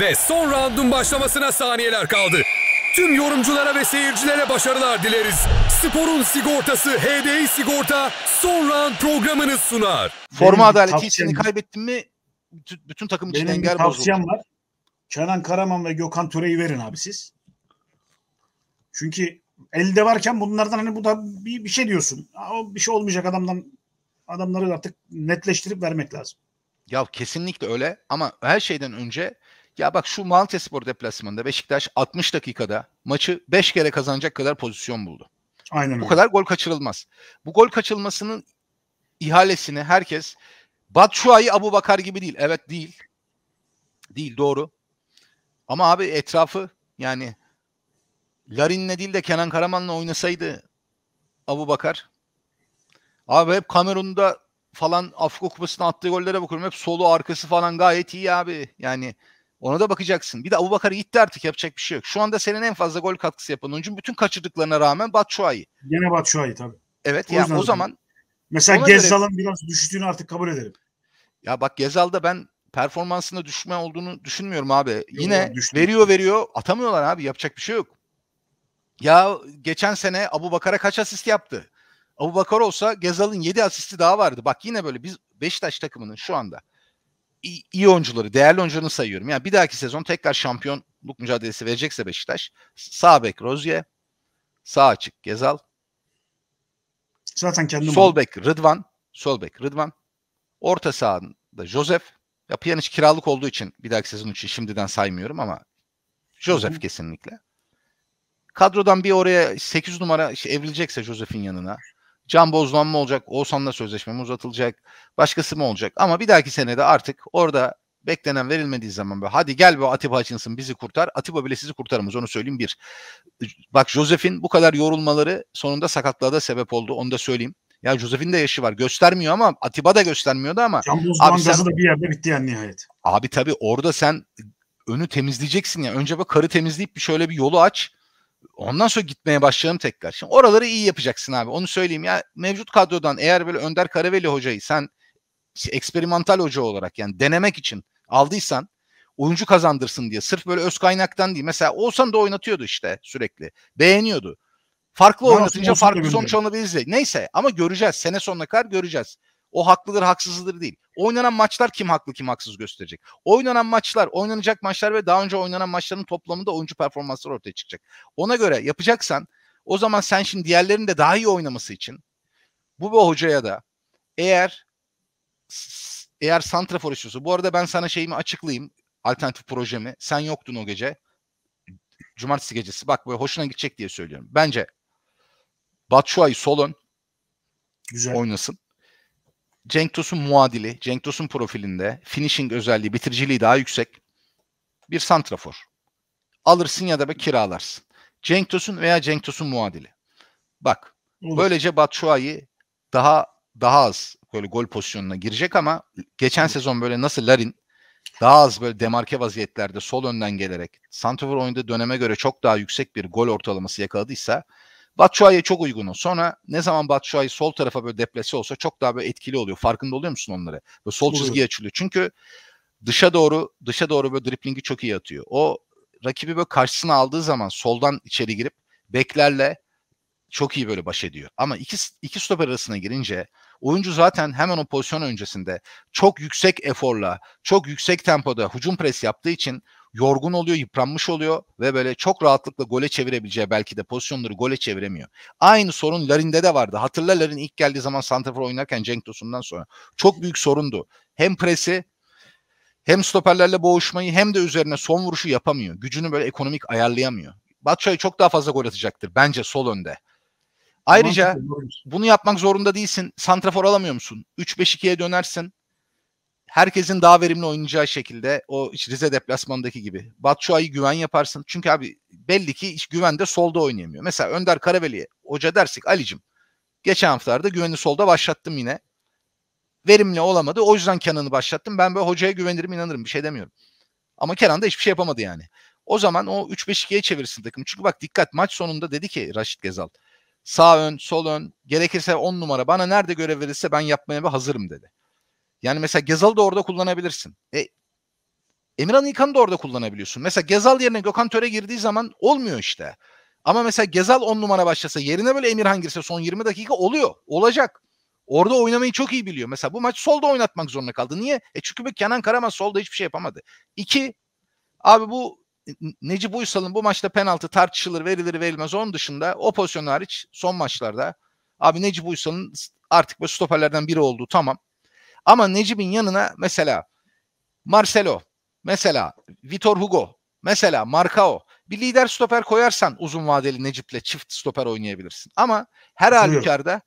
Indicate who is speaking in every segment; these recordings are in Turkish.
Speaker 1: Ve son roundun başlamasına saniyeler kaldı. Tüm yorumculara ve seyircilere başarılar dileriz. Sporun sigortası HDI Sigorta son round programını sunar. Forma adaleti içini kaybettin mi bütün takım için engel bozuldu. tavsiyem var. Kenan Karaman ve Gökhan Töre'yi verin abi siz. Çünkü elde varken bunlardan hani bu da bir, bir şey diyorsun. O bir şey olmayacak adamdan adamları artık netleştirip vermek lazım. Ya kesinlikle öyle ama her şeyden önce ya bak şu Malatyaspor deplasmanında Beşiktaş 60 dakikada maçı 5 kere kazanacak kadar pozisyon buldu. Aynen. Bu kadar gol kaçırılmaz. Bu gol kaçırılmasının ihalesini herkes Batshuayi Abu Bakar gibi değil. Evet değil. Değil doğru. Ama abi etrafı yani Larin'le değil de Kenan Karaman'la oynasaydı Abu Bakar. Abi hep Kamerun'da falan Afrika Kupası'na attığı gollere bakıyorum. Hep solu arkası falan gayet iyi abi. Yani ona da bakacaksın. Bir de Abu Bakar gitti artık yapacak bir şey yok. Şu anda senin en fazla gol katkısı yapan oyuncun bütün kaçırdıklarına rağmen Batshuayi. Yine Batshuayi tabii. Evet o yani o zaman. Mesela Gezal'ın göre... biraz düştüğünü artık kabul ederim. Ya bak Gezal'da ben performansında düşme olduğunu düşünmüyorum abi. Yok, Yine düştüm. veriyor veriyor atamıyorlar abi yapacak bir şey yok. Ya geçen sene Abu Bakar'a kaç asist yaptı? Abu Bakar olsa Gezal'ın 7 asisti daha vardı. Bak yine böyle biz Beşiktaş takımının şu anda iyi, oyuncuları, değerli oyuncularını sayıyorum. Yani bir dahaki sezon tekrar şampiyonluk mücadelesi verecekse Beşiktaş sağ bek Rozier, sağ açık Gezal. Zaten kendim Sol bek Rıdvan, sol bek Rıdvan. Orta sahada Josef. Ya Pjanic kiralık olduğu için bir dahaki sezon için şimdiden saymıyorum ama Josef kesinlikle. Kadrodan bir oraya 8 numara işte evrilecekse Josef'in yanına. Can Bozlan mı olacak? Oğuzhan'la sözleşme mi uzatılacak? Başkası mı olacak? Ama bir dahaki senede artık orada beklenen verilmediği zaman böyle hadi gel bu Atiba Hutchinson bizi kurtar. Atiba bile sizi kurtaramaz onu söyleyeyim bir. Bak Joseph'in bu kadar yorulmaları sonunda sakatlığa da sebep oldu onu da söyleyeyim. Ya Joseph'in de yaşı var. Göstermiyor ama Atiba da göstermiyordu ama. Can abi sen, da bir yerde bitti yani nihayet. Abi tabii orada sen önü temizleyeceksin ya. Önce bak karı temizleyip şöyle bir yolu aç. Ondan sonra gitmeye başlayalım tekrar. Şimdi oraları iyi yapacaksın abi. Onu söyleyeyim. Ya mevcut kadrodan eğer böyle Önder Karaveli hocayı sen eksperimental hoca olarak yani denemek için aldıysan oyuncu kazandırsın diye sırf böyle öz kaynaktan değil. Mesela olsan da oynatıyordu işte sürekli. Beğeniyordu. Farklı Nasıl oynatınca farklı sonuç alabiliriz. Neyse ama göreceğiz. Sene sonuna kadar göreceğiz. O haklıdır haksızdır değil oynanan maçlar kim haklı kim haksız gösterecek. Oynanan maçlar, oynanacak maçlar ve daha önce oynanan maçların toplamında oyuncu performansları ortaya çıkacak. Ona göre yapacaksan o zaman sen şimdi diğerlerinin de daha iyi oynaması için bu bir hocaya da eğer eğer santrafor istiyorsa bu arada ben sana şeyimi açıklayayım alternatif projemi. Sen yoktun o gece. Cumartesi gecesi. Bak böyle hoşuna gidecek diye söylüyorum. Bence Batshuayi sol Güzel. oynasın. Cenk Tosun muadili, Cenk Tosun profilinde finishing özelliği, bitiriciliği daha yüksek bir santrafor. Alırsın ya da bir kiralarsın. Cenk Tosun veya Cenk Tosun muadili. Bak Olur. böylece Batshuayi daha daha az böyle gol pozisyonuna girecek ama geçen sezon böyle nasıl Larin daha az böyle demarke vaziyetlerde sol önden gelerek Santofor oyunda döneme göre çok daha yüksek bir gol ortalaması yakaladıysa Batshuayi'ye çok uygunu. Sonra ne zaman Batshuayi sol tarafa böyle deplesi olsa çok daha böyle etkili oluyor. Farkında oluyor musun onları? Böyle sol Olur. çizgi açılıyor. Çünkü dışa doğru dışa doğru böyle driplingi çok iyi atıyor. O rakibi böyle karşısına aldığı zaman soldan içeri girip beklerle çok iyi böyle baş ediyor. Ama iki, iki stoper arasına girince oyuncu zaten hemen o pozisyon öncesinde çok yüksek eforla, çok yüksek tempoda hücum pres yaptığı için yorgun oluyor, yıpranmış oluyor ve böyle çok rahatlıkla gole çevirebileceği belki de pozisyonları gole çeviremiyor. Aynı sorun Larin'de de vardı. Hatırla Larin ilk geldiği zaman Santafor oynarken Cenk Tosun'dan sonra. Çok büyük sorundu. Hem presi hem stoperlerle boğuşmayı hem de üzerine son vuruşu yapamıyor. Gücünü böyle ekonomik ayarlayamıyor. Batçay çok daha fazla gol atacaktır bence sol önde. Ayrıca bunu yapmak zorunda değilsin. Santrafor alamıyor musun? 3-5-2'ye dönersin herkesin daha verimli oynayacağı şekilde o işte Rize deplasmandaki gibi. Batshuayi güven yaparsın. Çünkü abi belli ki hiç güvende solda oynayamıyor. Mesela Önder Karaveli'ye hoca dersek Ali'cim geçen haftalarda güveni solda başlattım yine. Verimli olamadı. O yüzden Kenan'ı başlattım. Ben böyle hocaya güvenirim inanırım bir şey demiyorum. Ama Kenan da hiçbir şey yapamadı yani. O zaman o 3-5-2'ye çevirsin takım. Çünkü bak dikkat maç sonunda dedi ki Raşit Gezal. Sağ ön, sol ön, gerekirse 10 numara. Bana nerede görev verirse ben yapmaya hazırım dedi. Yani mesela Gezal'ı da orada kullanabilirsin. E, Emirhan İlkan'ı da orada kullanabiliyorsun. Mesela Gezal yerine Gökhan Töre girdiği zaman olmuyor işte. Ama mesela Gezal 10 numara başlasa yerine böyle Emirhan girse son 20 dakika oluyor. Olacak. Orada oynamayı çok iyi biliyor. Mesela bu maç solda oynatmak zorunda kaldı. Niye? E çünkü bu Kenan Karaman solda hiçbir şey yapamadı. İki, abi bu Necip Uysal'ın bu maçta penaltı tartışılır verilir verilmez. Onun dışında o pozisyon hariç son maçlarda abi Necip Uysal'ın artık böyle stoperlerden biri olduğu tamam. Ama Necip'in yanına mesela Marcelo, mesela Vitor Hugo, mesela Marcao bir lider stoper koyarsan uzun vadeli Necip'le çift stoper oynayabilirsin. Ama her halükarda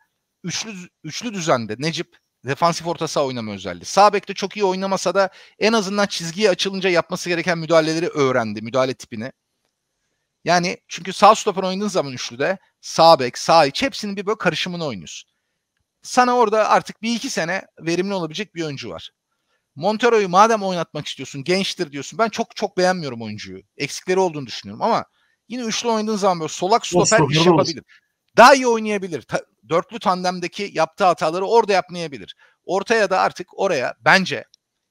Speaker 1: üçlü, üçlü düzende Necip defansif orta saha oynama özelliği. Sağ bekte çok iyi oynamasa da en azından çizgiye açılınca yapması gereken müdahaleleri öğrendi. Müdahale tipini. Yani çünkü sağ stoper oynadığın zaman üçlüde sağ bek, sağ iç hepsinin bir böyle karışımını oynuyorsun sana orada artık bir iki sene verimli olabilecek bir oyuncu var. Montero'yu madem oynatmak istiyorsun gençtir diyorsun. Ben çok çok beğenmiyorum oyuncuyu. Eksikleri olduğunu düşünüyorum ama yine üçlü oynadığın zaman böyle solak stoper iş şey yapabilir. Daha iyi oynayabilir. Ta, dörtlü tandemdeki yaptığı hataları orada yapmayabilir. Ortaya da artık oraya bence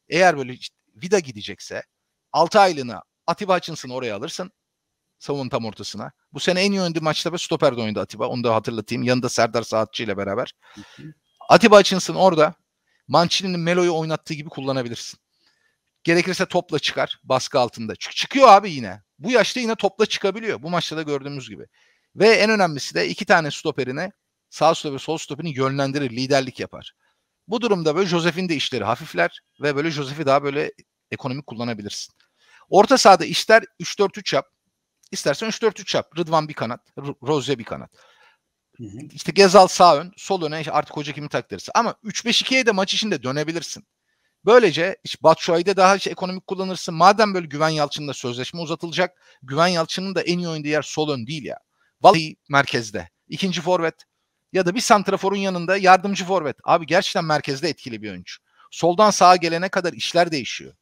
Speaker 1: eğer böyle Vida gidecekse 6 aylığına Atiba Hutchinson'ı oraya alırsın. Savun tam ortasına. Bu sene en iyi oynadığı maçta ve stoperde oynadı Atiba. Onu da hatırlatayım. Yanında Serdar Saatçı ile beraber. Atiba açınsın orada Mancini'nin Melo'yu oynattığı gibi kullanabilirsin. Gerekirse topla çıkar baskı altında. Çünkü çıkıyor abi yine. Bu yaşta yine topla çıkabiliyor. Bu maçta da gördüğümüz gibi. Ve en önemlisi de iki tane stoperine sağ stoper sol stoperini yönlendirir, liderlik yapar. Bu durumda böyle Josef'in de işleri hafifler ve böyle Josef'i daha böyle ekonomik kullanabilirsin. Orta sahada işler 3-4-3 yap. İstersen 3-4-3 yap. Rıdvan bir kanat, R- Rozya bir kanat. Hı hı. İşte Gezal sağ ön, sol öne artık hoca kimi takdirse. Ama 3-5-2'ye de maç içinde dönebilirsin. Böylece işte Batshuayi'de daha işte ekonomik kullanırsın. Madem böyle Güven Yalçın'la sözleşme uzatılacak. Güven Yalçın'ın da en iyi oynadığı yer sol ön değil ya. Vallahi merkezde. ikinci forvet ya da bir santraforun yanında yardımcı forvet. Abi gerçekten merkezde etkili bir oyuncu. Soldan sağa gelene kadar işler değişiyor.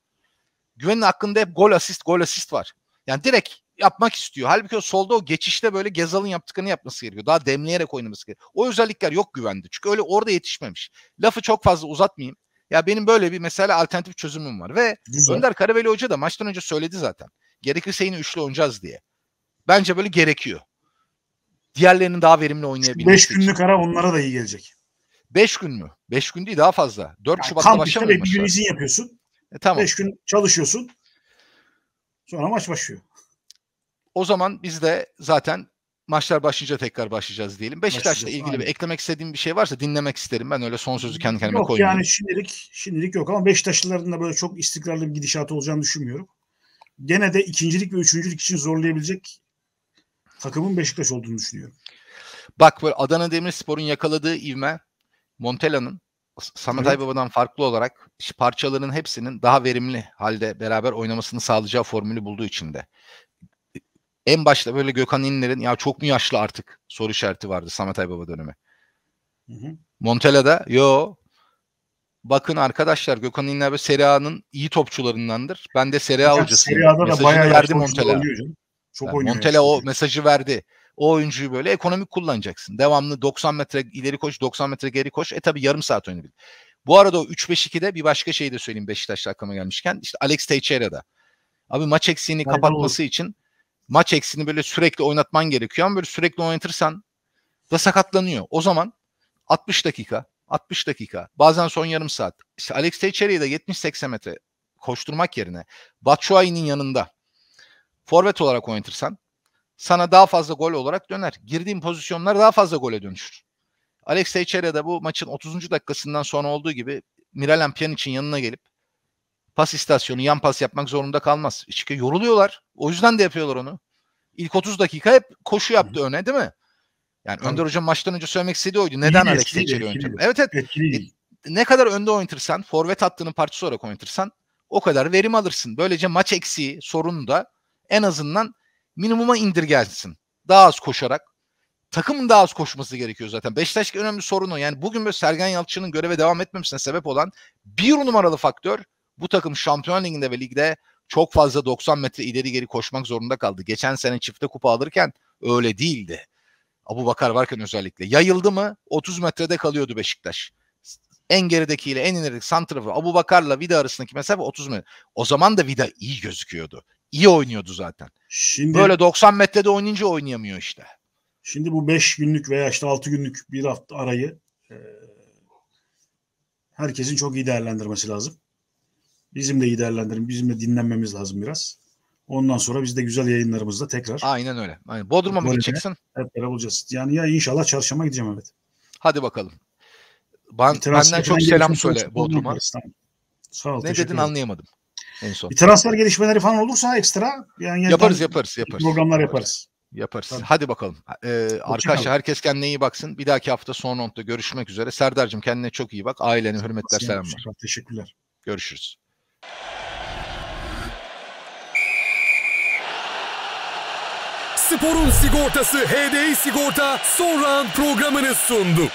Speaker 1: Güven'in hakkında hep gol asist gol asist var. Yani direkt yapmak istiyor. Halbuki o solda o geçişte böyle Gezal'ın yaptıklarını yapması gerekiyor. Daha demleyerek oynaması gerekiyor. O özellikler yok güvende. Çünkü öyle orada yetişmemiş. Lafı çok fazla uzatmayayım. Ya benim böyle bir mesela alternatif çözümüm var. Ve Güzel. Önder Karaveli Hoca da maçtan önce söyledi zaten. Gerekirse yine üçlü oynayacağız diye. Bence böyle gerekiyor. Diğerlerinin daha verimli oynayabilmesi Beş günlük için. ara onlara da iyi gelecek. Beş gün mü? 5 gün değil daha fazla. Dört yani Şubat'ta başlamıyor maçlar. Kamp işte bir gün izin yapıyorsun. E, tamam. 5 gün çalışıyorsun. Sonra maç başlıyor. O zaman biz de zaten maçlar başlayınca tekrar başlayacağız diyelim. Beşiktaş'la ilgili aynen. bir eklemek istediğim bir şey varsa dinlemek isterim. Ben öyle son sözü kendi kendime yok, koymayayım. yani şimdilik, şimdilik yok ama Beşiktaşlıların da böyle çok istikrarlı bir gidişat olacağını düşünmüyorum. Gene de ikincilik ve üçüncülük için zorlayabilecek takımın Beşiktaş olduğunu düşünüyorum. Bak böyle Adana Demirspor'un yakaladığı ivme Montella'nın Samet evet. Aybaba'dan farklı olarak parçaların hepsinin daha verimli halde beraber oynamasını sağlayacağı formülü bulduğu için de en başta böyle Gökhan İnler'in ya çok mu yaşlı artık soru işareti vardı Samet Aybaba dönemi. Hı hı. Montella'da yo bakın arkadaşlar Gökhan İnler ve Serie A'nın iyi topçularındandır. Ben de Serie A hocasıyım. Serie A'da mesajını da bayağı verdi Montella. Çok yani Montella o mesajı verdi. O oyuncuyu böyle ekonomik kullanacaksın. Devamlı 90 metre ileri koş, 90 metre geri koş. E tabi yarım saat oynayabilir. Bu arada o 3-5-2'de bir başka şey de söyleyeyim Beşiktaş'la aklıma gelmişken. İşte Alex Teixeira'da. Abi maç eksiğini Hayır, kapatması olur. için maç eksini böyle sürekli oynatman gerekiyor ama böyle sürekli oynatırsan da sakatlanıyor. O zaman 60 dakika, 60 dakika, bazen son yarım saat. İşte Alex Teixeira'yı da 70-80 metre koşturmak yerine Batshuayi'nin yanında forvet olarak oynatırsan sana daha fazla gol olarak döner. Girdiğin pozisyonlar daha fazla gole dönüşür. Alex Teixeira da bu maçın 30. dakikasından sonra olduğu gibi Miralem Pjanic'in yanına gelip pas istasyonu yan pas yapmak zorunda kalmaz. Çünkü yoruluyorlar. O yüzden de yapıyorlar onu. İlk 30 dakika hep koşu yaptı öne değil mi? Yani Tabii. Önder Hocam maçtan önce söylemek istediği oydu. Neden İyi, Alex Teixeira oynatıyor? Evet evet. Etkili. E, ne kadar önde oynatırsan, forvet hattının parçası olarak oynatırsan o kadar verim alırsın. Böylece maç eksiği, sorunu da en azından minimuma indirgersin. Daha az koşarak. Takımın daha az koşması gerekiyor zaten. Beşiktaş önemli sorunu. Yani bugün böyle Sergen Yalçın'ın göreve devam etmemesine sebep olan bir numaralı faktör bu takım Şampiyon Ligi'nde ve ligde çok fazla 90 metre ileri geri koşmak zorunda kaldı. Geçen sene çifte kupa alırken öyle değildi. Abu Bakar varken özellikle. Yayıldı mı 30 metrede kalıyordu Beşiktaş. En geridekiyle en ilerideki santrafı Abu Bakar'la Vida arasındaki mesafe 30 metre. O zaman da Vida iyi gözüküyordu. İyi oynuyordu zaten. Şimdi, Böyle 90 metrede oynayınca oynayamıyor işte. Şimdi bu 5 günlük veya işte 6 günlük bir hafta arayı herkesin çok iyi değerlendirmesi lazım. Bizim de iyi değerlendirin. Bizim de dinlenmemiz lazım biraz. Ondan sonra biz de güzel yayınlarımızda tekrar. Aynen öyle. Aynen. Bodrum'a mı gideceksin? Hep beraber olacağız. Yani ya inşallah çarşamba gideceğim evet. Hadi bakalım. Ben, benden çok selam söyle Bodrum'a. Tamam. Sağ ol. Ne dedin anlayamadım. En son. Bir transfer gelişmeleri falan olursa ekstra yani yaparız yaparız yaparız. Programlar yaparız. Yaparız. Tabii. Hadi bakalım. Ee, arkadaşlar herkes kendine iyi baksın. Bir dahaki hafta son roundda görüşmek üzere. Serdar'cığım kendine çok iyi bak. Ailene hürmetler selamlar. Teşekkürler. Görüşürüz. Spor'un sigortası HDI Sigorta son round programını sundu.